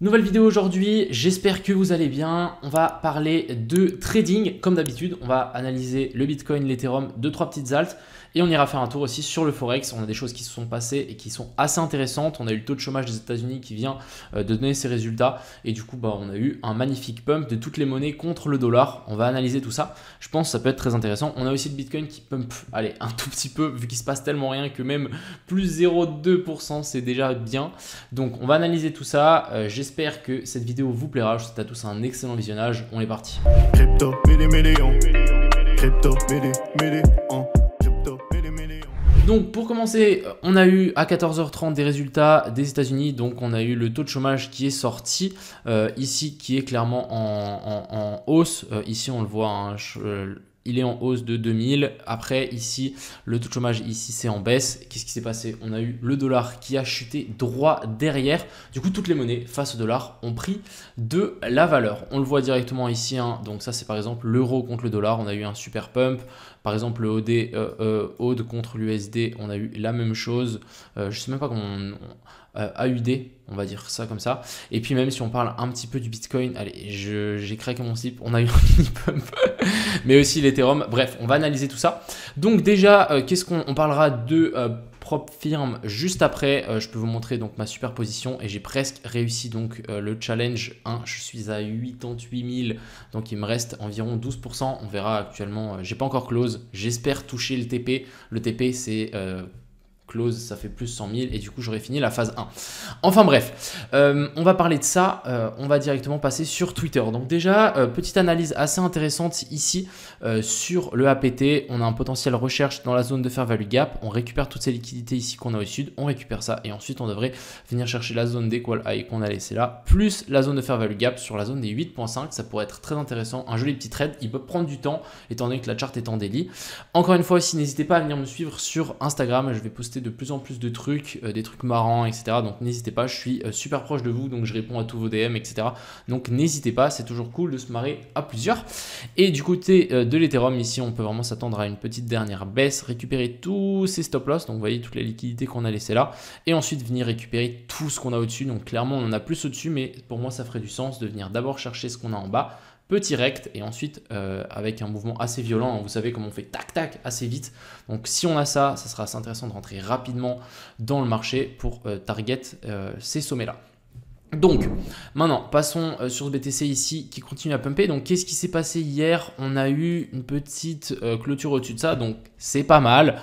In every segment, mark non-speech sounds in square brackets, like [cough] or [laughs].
Nouvelle vidéo aujourd'hui, j'espère que vous allez bien. On va parler de trading. Comme d'habitude, on va analyser le Bitcoin, l'Ethereum, deux, trois petites altes. Et on ira faire un tour aussi sur le Forex. On a des choses qui se sont passées et qui sont assez intéressantes. On a eu le taux de chômage des États-Unis qui vient euh, de donner ses résultats. Et du coup, bah, on a eu un magnifique pump de toutes les monnaies contre le dollar. On va analyser tout ça. Je pense que ça peut être très intéressant. On a aussi le Bitcoin qui pump, allez, un tout petit peu, vu qu'il se passe tellement rien que même plus 0,2%, c'est déjà bien. Donc, on va analyser tout ça. Euh, j'espère que cette vidéo vous plaira. Je vous souhaite à tous un excellent visionnage. On est parti. Donc pour commencer, euh, on a eu à 14h30 des résultats des États-Unis. Donc on a eu le taux de chômage qui est sorti euh, ici, qui est clairement en, hausse. Euh, ici on le voit, hein, il est en hausse de 2000. Après, ici, le taux de chômage, ici, c'est en baisse. Qu'est-ce qui s'est passé On a eu le dollar qui a chuté droit derrière. Du coup, toutes les monnaies face au dollar ont pris de la valeur. On le voit directement ici. Hein. Donc ça, c'est par exemple l'euro contre le dollar. On a eu un super pump. Par exemple, le OD, euh, euh, contre l'USD, on a eu la même chose. Je euh, je sais même pas comment... On, AUD, on va dire ça comme ça. Et puis même si on parle un petit peu du Bitcoin, allez, j'ai craqué mon slip, on a eu un mini pump [laughs] mais aussi l'Ethereum. Bref, on va analyser tout ça. Donc déjà, euh, qu'est-ce qu'on on parlera de propre euh, prop juste après. Euh, je peux vous montrer donc ma superposition et j'ai presque réussi donc le challenge 1. Je suis à 88 000, donc il me reste environ 12%. On verra actuellement. j'ai pas encore close. J'espère toucher le TP. Le TP c'est ça fait plus 100 000 et du coup j'aurais fini la phase 1. Enfin bref, euh, on va parler de ça, euh, on va directement passer sur Twitter. Donc déjà, euh, petite analyse assez intéressante ici sur le APT, on a un potentiel recherche dans la zone de fair value gap, on récupère toutes ces liquidités ici qu'on a au sud, on récupère ça et ensuite on devrait venir chercher la zone des d'equal et qu'on a laissé là, plus la zone de fair value gap sur la zone des 8.5, ça pourrait être très intéressant, un joli petit trade, il peut prendre du temps étant donné que la charte est en délit. Encore une fois aussi, n'hésitez pas à venir me suivre sur Instagram, je vais poster de plus en plus de trucs, euh, des trucs marrants, etc. Donc n'hésitez pas, je suis euh, super proche de vous, donc je réponds à tous vos DM, etc. Donc n'hésitez pas, c'est toujours cool de se marrer à plusieurs. Et du côté euh, de l'Ethereum, ici, on peut vraiment s'attendre à une petite dernière baisse, récupérer tous ces stop-loss, donc vous voyez toute la liquidité qu'on a laissée là, et ensuite venir récupérer tout ce qu'on a au-dessus. Donc clairement, on en a plus au-dessus, mais pour moi, ça ferait du sens de venir d'abord chercher ce qu'on a en bas petit rect et ensuite euh, avec un mouvement assez violent. Hein, vous savez comment on fait tac tac assez vite. Donc si on a ça, ça sera assez intéressant de rentrer rapidement dans le marché pour euh, target euh, ces sommets-là. Donc, maintenant, passons sur ce BTC ici qui continue à pumper. Donc, qu'est-ce qui s'est passé hier On a eu une petite clôture au-dessus de ça, donc c'est pas mal.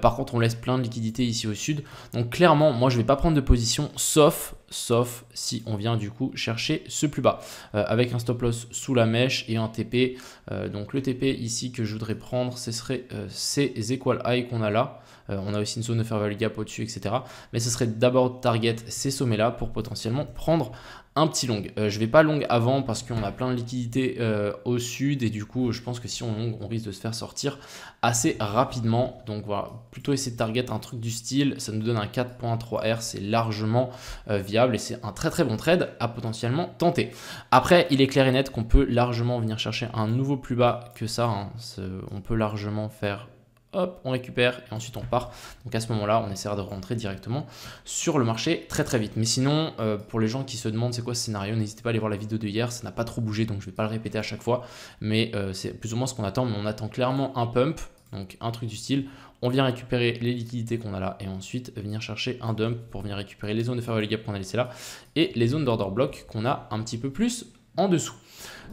par contre, on laisse plein de liquidités ici au sud. Donc, clairement, moi, je ne vais pas prendre de position, sauf sauf si on vient du coup chercher ce plus bas euh, avec un stop loss sous la mèche et un TP. Euh, donc le TP ici que je voudrais prendre, ce serait euh, ces equal high qu'on a là. on a aussi une zone de fair value gap au-dessus, etc. Mais ce serait d'abord target ces sommets là pour potentiellement prendre un petit long. Euh, je vais pas long avant parce qu'on a plein de liquidités euh, au sud et du coup je pense que si on long on risque de se faire sortir assez rapidement. Donc voilà, plutôt essayer de target un truc du style, ça nous donne un 4.3R, c'est largement euh, viable et c'est un très très bon trade à potentiellement tenter. Après il est clair et net qu'on peut largement venir chercher un nouveau plus bas que ça, hein. on peut largement faire hop, on récupère et ensuite on part. Donc à ce moment-là, on essaiera de rentrer directement sur le marché très très vite. Mais sinon, euh, pour les gens qui se demandent c'est quoi ce scénario, n'hésitez pas à aller voir la vidéo de hier, ça n'a pas trop bougé, donc je ne vais pas le répéter à chaque fois, mais euh, c'est plus ou moins ce qu'on attend, mais on attend clairement un pump, donc un truc du style, on vient récupérer les liquidités qu'on a là et ensuite venir chercher un dump pour venir récupérer les zones de fairway gap qu'on a laissées là et les zones d'order block qu'on a un petit peu plus en dessous.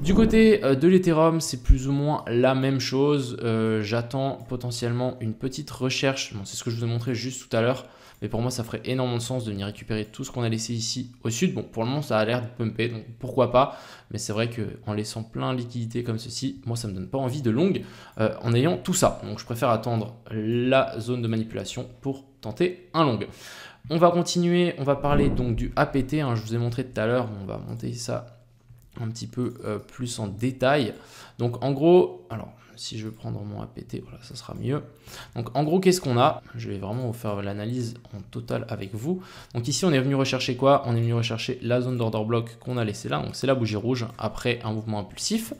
Du côté euh, de l'Ethereum, c'est plus ou moins la même chose. Euh, j'attends potentiellement une petite recherche. Bon, c'est ce que je vous ai montré juste tout à l'heure. Mais pour moi, ça ferait énormément de sens de venir récupérer tout ce qu'on a laissé ici au sud. Bon, pour le moment, ça a l'air de pumper, donc pourquoi pas. Mais c'est vrai qu'en laissant plein de liquidités comme ceci, moi, ça me donne pas envie de longue euh, en ayant tout ça. Donc, je préfère attendre la zone de manipulation pour tenter un long. On va continuer, on va parler donc du APT. Hein. je vous ai montré tout à l'heure, on va monter ça un petit peu euh, plus en détail. Donc en gros, alors si je vais prendre mon APT, voilà, ça sera mieux. Donc en gros, qu'est-ce qu'on a Je vais vraiment vous faire l'analyse en total avec vous. Donc ici, on est venu rechercher quoi On est venu rechercher la zone d'order block qu'on a laissée là. Donc c'est la bougie rouge après un mouvement impulsif.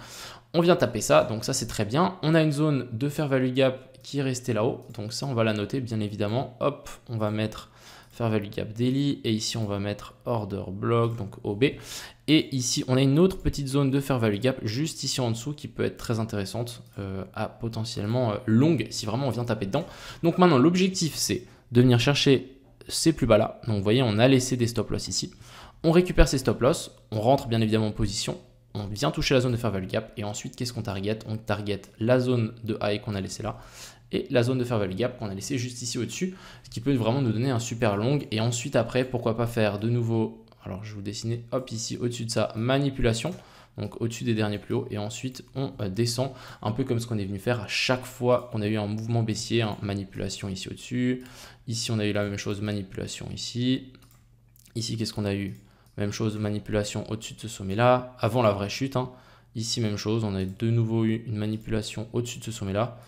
On vient taper ça, donc ça c'est très bien. On a une zone de fair value gap qui est restée là-haut. Donc ça, on va la noter bien évidemment. Hop, on va mettre faire value gap daily. Et ici, on va mettre order block, donc OB. Et ici, on a une autre petite zone de fair value gap juste ici en dessous qui peut être très intéressante euh, à potentiellement euh, longue si vraiment on vient taper dedans. Donc maintenant, l'objectif, c'est de venir chercher ces plus bas là. Donc vous voyez, on a laissé des stop loss ici. On récupère ces stop loss, on rentre bien évidemment en position, on vient toucher la zone de fair value gap et ensuite qu'est-ce qu'on target On target la zone de high qu'on a laissé là et la zone de fair value gap qu'on a laissé juste ici au-dessus, ce qui peut vraiment nous donner un super long. Et ensuite, après, pourquoi pas faire de nouveau, alors je vais vous dessiner, hop, ici au-dessus de ça, manipulation donc au-dessus des derniers plus hauts, et ensuite on euh, descend, un peu comme ce qu'on est venu faire à chaque fois qu'on a eu un mouvement baissier, hein. manipulation ici au-dessus, ici on a eu la même chose, manipulation ici, ici qu'est-ce qu'on a eu Même chose, manipulation au-dessus de ce sommet-là, avant la vraie chute, hein. ici même chose, on a de nouveau eu une manipulation au-dessus de ce sommet-là,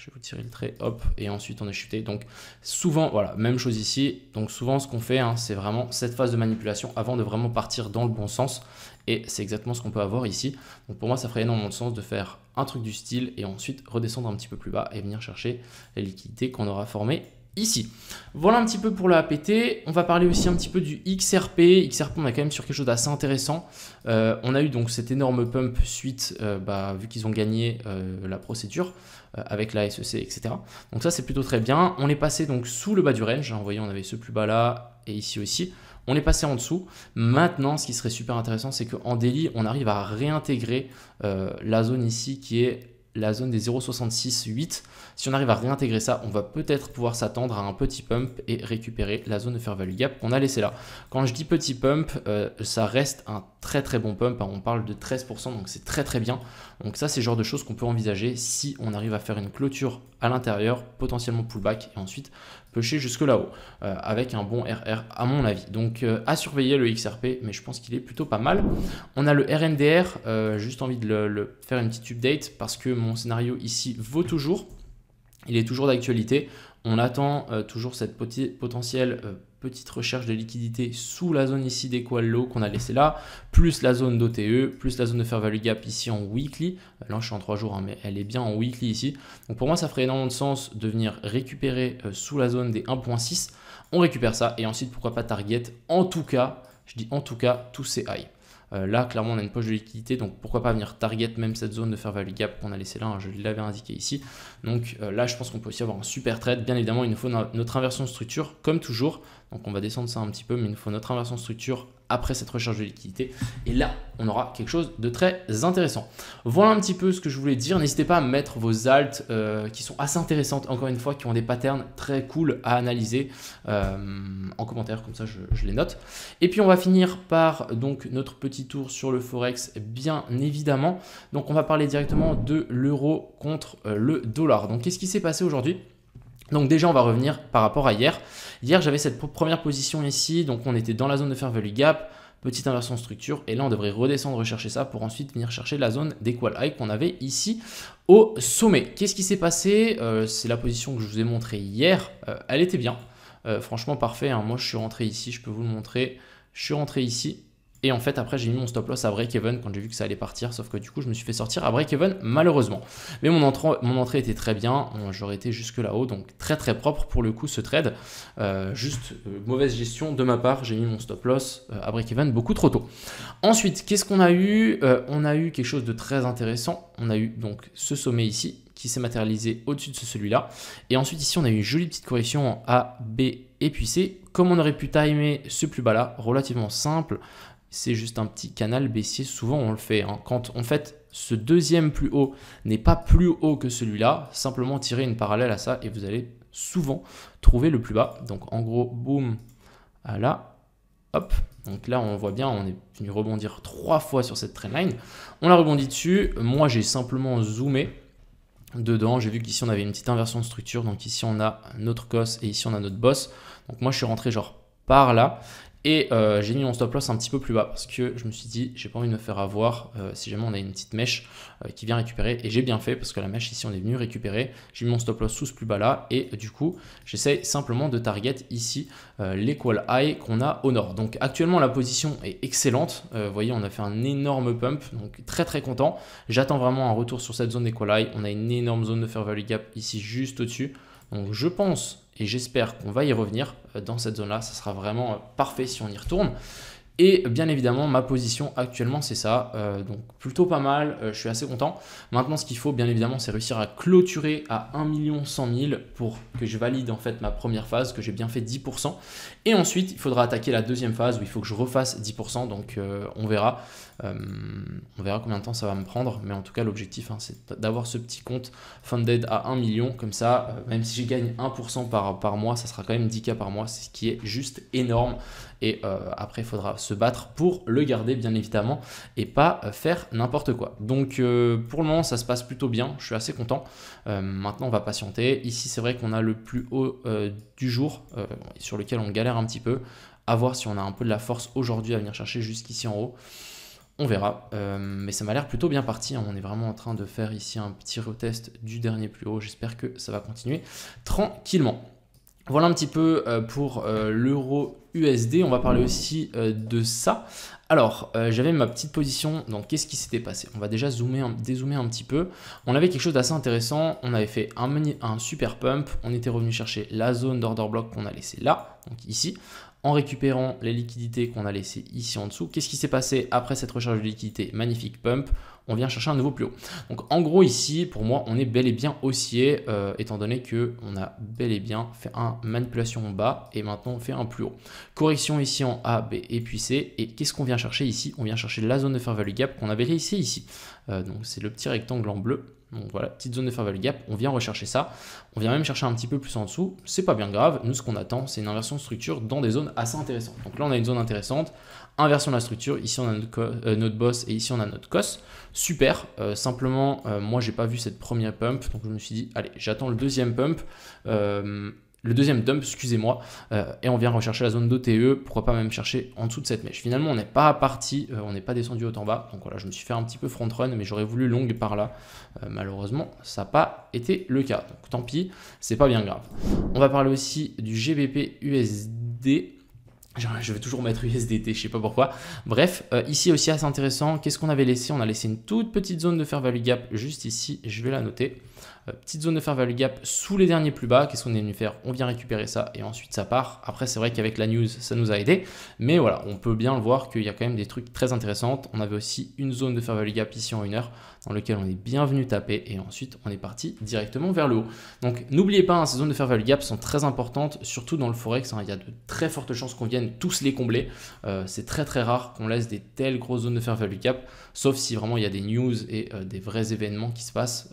je vais vous tirer le trait, hop, et ensuite on est chuté Donc souvent, voilà, même chose ici. Donc souvent ce qu'on fait, hein, c'est vraiment cette phase de manipulation avant de vraiment partir dans le bon sens. Et c'est exactement ce qu'on peut avoir ici. Donc pour moi, ça ferait énormément de sens de faire un truc du style et ensuite redescendre un petit peu plus bas et venir chercher les liquidités qu'on aura formées ici. Voilà un petit peu pour le APT. On va parler aussi un petit peu du XRP. XRP, on est quand même sur quelque chose d'assez intéressant. Euh, on a eu donc cet énorme pump suite, euh, bah, vu qu'ils ont gagné euh, la procédure avec la SEC, etc. Donc ça, c'est plutôt très bien. On est passé donc sous le bas du range. Vous hein, voyez, on avait ce plus bas là et ici aussi. On est passé en dessous. Maintenant, ce qui serait super intéressant, c'est qu'en daily, on arrive à réintégrer la zone ici qui est la zone des 0,66,8. Si on arrive à réintégrer ça, on va peut-être pouvoir s'attendre à un petit pump et récupérer la zone de fair value gap qu'on a laissée là. Quand je dis petit pump, euh, ça reste un très très bon pump, hein. on parle de 13%, donc c'est très très bien. Donc ça c'est le genre de choses qu'on peut envisager si on arrive à faire une clôture à l'intérieur, potentiellement pullback, et ensuite pêcher jusque là-haut, euh, avec un bon RR à mon avis. Donc euh, à surveiller le XRP, mais je pense qu'il est plutôt pas mal. On a le RNDR, euh, juste envie de le faire une petite update, parce que mon scénario ici vaut toujours, il est toujours d'actualité. On attend euh, toujours cette potentielle euh, petite recherche de liquidité sous la zone ici quoi Low qu'on a laissé là, plus la zone d'OTE, plus la zone de Fair Value Gap ici en weekly. Euh, là, je suis en 3 jours, hein, mais elle est bien en weekly ici. Donc pour moi, ça ferait énormément de sens de venir récupérer sous la zone des 1.6. On récupère ça et ensuite, pourquoi pas target En tout cas, je dis en tout cas, tous ces highs. Euh, là, clairement, on a une poche de liquidité, donc pourquoi pas venir target même cette zone de faire value gap qu'on a laissé là, hein, je l'avais indiqué ici. Donc euh, là, je pense qu'on peut aussi avoir un super trade. Bien évidemment, il nous faut notre inversion structure, comme toujours. Donc on va descendre ça un petit peu, mais il nous faut notre inversion structure après cette recherche de liquidité. Et là, on aura quelque chose de très intéressant. Voilà un petit peu ce que je voulais dire. N'hésitez pas à mettre vos altes euh, qui sont assez intéressantes, encore une fois, qui ont des patterns très cool à analyser euh, en commentaire, comme ça je, je, les note. Et puis on va finir par donc notre petit tour sur le Forex, bien évidemment. Donc on va parler directement de l'euro contre euh, le dollar. Donc qu'est-ce qui s'est passé aujourd'hui donc déjà, on va revenir par rapport à hier. Hier, j'avais cette première position ici, donc on était dans la zone de fair value gap, petite inversion de structure, et là, on devrait redescendre rechercher ça pour ensuite venir chercher la zone d'equal high qu'on avait ici au sommet. Qu'est-ce qui s'est passé euh, C'est la position que je vous ai montrée hier, euh, elle était bien, euh, franchement parfait, hein. moi je suis rentré ici, je peux vous le montrer, je suis rentré ici, et en fait, après, j'ai mis mon stop loss à break-even quand j'ai vu que ça allait partir. Sauf que du coup, je me suis fait sortir à break-even, malheureusement. Mais mon, mon entrée était très bien. Euh, j'aurais été jusque là-haut. Donc, très très propre pour le coup, ce trade. Euh, juste euh, mauvaise gestion de ma part. J'ai mis mon stop loss à break-even beaucoup trop tôt. Ensuite, qu'est-ce qu'on a eu On a eu quelque chose de très intéressant. On a eu donc ce sommet ici qui s'est matérialisé au-dessus de celui-là. Et ensuite, ici, on a eu une jolie petite correction en A, B et puis C. Comme on aurait pu timer ce plus bas là, relativement simple, c'est juste un petit canal baissier. Souvent, on le fait. Hein. Quand en fait, ce deuxième plus haut n'est pas plus haut que celui-là, simplement tirer une parallèle à ça et vous allez souvent trouver le plus bas. Donc en gros, boum, à ah là, hop. Donc là, on voit bien, on est venu rebondir trois fois sur cette trendline. On a rebondi dessus. Moi, j'ai simplement zoomé dedans. J'ai vu qu'ici, on avait une petite inversion de structure. Donc ici, on a notre cos et ici, on a notre boss. Donc moi, je suis rentré genre par là. Et euh, j'ai mis mon stop loss un petit peu plus bas parce que je me suis dit, j'ai pas envie de me faire avoir euh, si jamais on a une petite mèche euh, qui vient récupérer. Et j'ai bien fait parce que la mèche ici, on est venu récupérer. J'ai mis mon stop loss sous ce plus bas là. Et du coup, j'essaye simplement de target ici l'equal high qu'on a au nord. Donc actuellement, la position est excellente. vous voyez, on a fait un énorme pump. Donc très très content. J'attends vraiment un retour sur cette zone d'equal high. On a une énorme zone de fair value gap ici juste au-dessus. Donc je pense et j'espère qu'on va y revenir euh, dans cette zone-là. Ça sera vraiment euh, parfait si on y retourne. Et bien évidemment, ma position actuellement, c'est ça. Euh, donc plutôt pas mal, je suis assez content. Maintenant, ce qu'il faut, bien évidemment, c'est réussir à clôturer à 1 100 000 pour que je valide en fait ma première phase, que j'ai bien fait 10%. Et ensuite, il faudra attaquer la deuxième phase où il faut que je refasse 10%. Donc on verra. Euh, on verra combien de temps ça va me prendre, mais en tout cas, l'objectif, hein, c'est d'avoir ce petit compte funded à 1 million. Comme ça, euh, même si je gagne 1% par, par mois, ça sera quand même 10K par mois, ce qui est juste énorme. Et euh, après, il faudra se battre pour le garder, bien évidemment, et pas faire n'importe quoi. Donc, pour le moment, ça se passe plutôt bien. Je suis assez content. maintenant, on va patienter. Ici, c'est vrai qu'on a le plus haut du jour, sur lequel on galère un petit peu. À voir si on a un peu de la force aujourd'hui à venir chercher jusqu'ici en haut. On verra, euh, mais ça m'a l'air plutôt bien parti. Hein. On est vraiment en train de faire ici un petit retest du dernier plus haut. J'espère que ça va continuer tranquillement. Voilà un petit peu euh, pour euh, l'euro USD. On va parler aussi de ça. Alors, j'avais ma petite position. Donc, qu'est-ce qui s'était passé On va déjà zoomer, dézoomer un petit peu. On avait quelque chose d'assez intéressant. On avait fait un, un super pump. On était revenu chercher la zone d'order block qu'on a laissé là, donc ici en récupérant les liquidités qu'on a laissées ici en dessous. Qu'est-ce qui s'est passé après cette recharge de liquidités Magnifique pump, on vient chercher un nouveau plus haut. Donc en gros ici, pour moi, on est bel et bien haussier, euh, étant donné que on a bel et bien fait un manipulation en bas et maintenant on fait un plus haut. Correction ici en A, B et puis C. Et qu'est-ce qu'on vient chercher ici On vient chercher la zone de fair value gap qu'on avait laissée ici. Euh, donc c'est le petit rectangle en bleu donc voilà, petite zone de faire gap, on vient rechercher ça, on vient même chercher un petit peu plus en dessous, c'est pas bien grave, nous ce qu'on attend c'est une inversion de structure dans des zones assez intéressantes. Donc là on a une zone intéressante, inversion de la structure, ici on a notre, euh, boss et ici on a notre cos, super, euh, simplement euh, moi j'ai pas vu cette première pump, donc je me suis dit allez j'attends le deuxième pump, le deuxième dump, excusez-moi, euh, et on vient rechercher la zone d'OTE, pourquoi pas même chercher en dessous de cette mèche. Finalement, on n'est pas parti, euh, on n'est pas descendu autant bas, donc voilà, je me suis fait un petit peu front run, mais j'aurais voulu longue par là. Euh, malheureusement, ça n'a pas été le cas, donc tant pis, c'est pas bien grave. On va parler aussi du GBP USD. Je vais toujours mettre USDT, je ne sais pas pourquoi. Bref, ici aussi assez intéressant. Qu'est-ce qu'on avait laissé On a laissé une toute petite zone de fair value gap juste ici. Je vais la noter. Euh, petite zone de faire value gap sous les derniers plus bas qu'est-ce qu'on est venu faire on vient récupérer ça et ensuite ça part. Après c'est vrai qu'avec la news ça nous a aidé, mais voilà, on peut bien voir qu'il y a quand même des trucs très intéressants. On avait aussi une zone de faire value gap ici en une heure dans lequel on est bien venu taper et ensuite on est parti directement vers le haut. Donc n'oubliez pas, hein, ces zones de faire value gap sont très importantes, surtout dans le forex. Hein. il y a de très fortes chances qu'on vienne tous les combler. Euh, c'est très très rare qu'on laisse des telles grosses zones de faire value gap, sauf si vraiment il y a des news et euh, des vrais événements qui se passent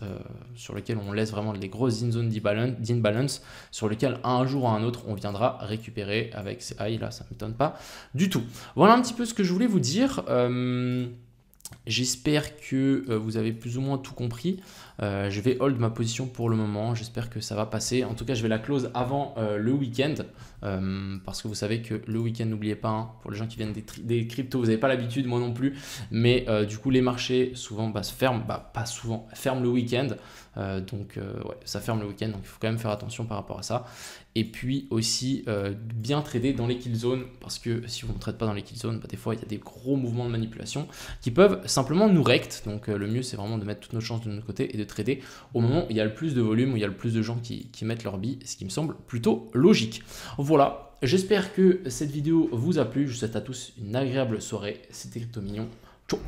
sur lesquels on laisse vraiment les grosses in-zone balance sur lesquelles un jour ou un autre on viendra récupérer avec ces high là, ça ne m'étonne pas du tout. Voilà un petit peu ce que je voulais vous dire. Euh, j'espère que euh, vous avez plus ou moins tout compris. Euh, je vais hold ma position pour le moment. J'espère que ça va passer. En tout cas, je vais la close avant le week-end. parce que vous savez que le week-end, n'oubliez pas, hein, pour les gens qui viennent des, cryptos, vous n'avez pas l'habitude, moi non plus. Mais du coup, les marchés souvent bah, se ferment, bah, pas souvent, ferment le week-end. Euh, donc euh, ça ferme le week-end, donc il faut quand même faire attention par rapport à ça. Et puis aussi euh, bien trader dans les kill zones, parce que si on ne trade pas dans les kill zones, bah, des fois il y a des gros mouvements de manipulation qui peuvent simplement nous rect. Donc le mieux c'est vraiment de mettre toutes nos chances de notre côté et de trader au moment où il y a le plus de volume, où il y a le plus de gens qui, mettent leur billes, ce qui me semble plutôt logique. Voilà, j'espère que cette vidéo vous a plu. Je vous souhaite à tous une agréable soirée. C'était Crypto Mignon. Ciao